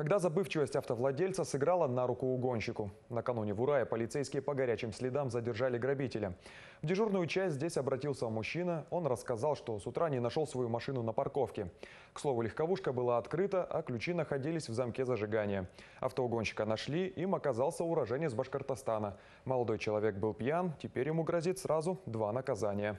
когда забывчивость автовладельца сыграла на руку угонщику. Накануне в Урае полицейские по горячим следам задержали грабителя. В дежурную часть здесь обратился мужчина. Он рассказал, что с утра не нашел свою машину на парковке. К слову, легковушка была открыта, а ключи находились в замке зажигания. Автоугонщика нашли, им оказался уроженец Башкортостана. Молодой человек был пьян, теперь ему грозит сразу два наказания.